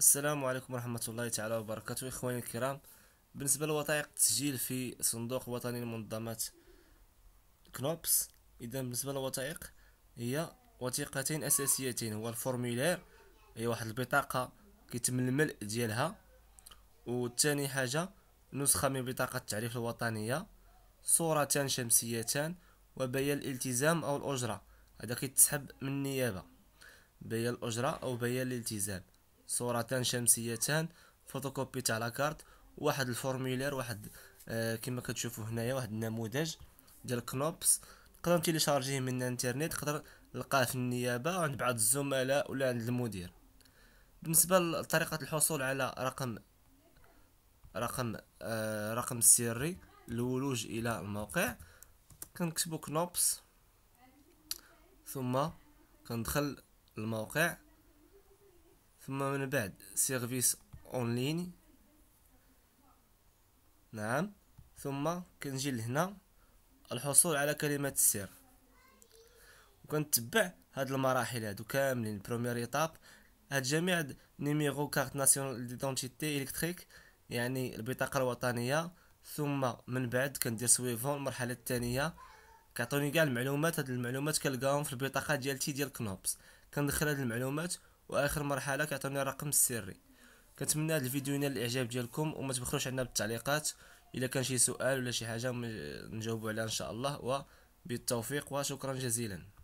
السلام عليكم ورحمة الله تعالى وبركاته إخواني الكرام بالنسبة لوثائق التسجيل في صندوق وطني المنظمات كنوبس إذا بالنسبة للوثائق هي وثيقتين أساسيتين هو الفورميلير هي واحد البطاقة كيتم الملء ديالها والثاني حاجة نسخة من بطاقة التعريف الوطنية صورتان شمسيتان وبيان الالتزام أو الأجرة هذا كيتسحب من النيابة بيان الأجرة أو بيان الالتزام صورتان شمسيتان فوتوكوبي تاع لاكارت واحد الفورميلير واحد آه كما كتشوفوا هنايا واحد النموذج ديال كنوبس تقدر تيليشارجيه من الانترنت تقدر تلقاه في النيابه عند بعض الزملاء ولا عند المدير بالنسبه لطريقه الحصول على رقم رقم آه رقم السري للولوج الى الموقع كنكتبو كنوبس ثم كندخل الموقع ثم من بعد سيرفيس اونلاين نعم ثم كنجي لهنا الحصول على كلمة السر وكنتبع هاد المراحل هادو كاملين بروميير ايتاب هاد جميع نيميرو كارت ناسيونال ديدونتيتي الكتريك يعني البطاقة الوطنية ثم من بعد كندير سويفون المرحلة الثانية كعطوني كاع المعلومات هاد المعلومات كنلقاهم في البطاقة ديالتي ديال كنوبس كندخل هاد المعلومات واخر مرحله كيعطيوني الرقم السري كنتمنى هذا الفيديو ينال الاعجاب ديالكم وما تبخلوش عندنا بالتعليقات الا كان شي سؤال ولا شي حاجه نجاوبوا عليها ان شاء الله وبالتوفيق وشكرا جزيلا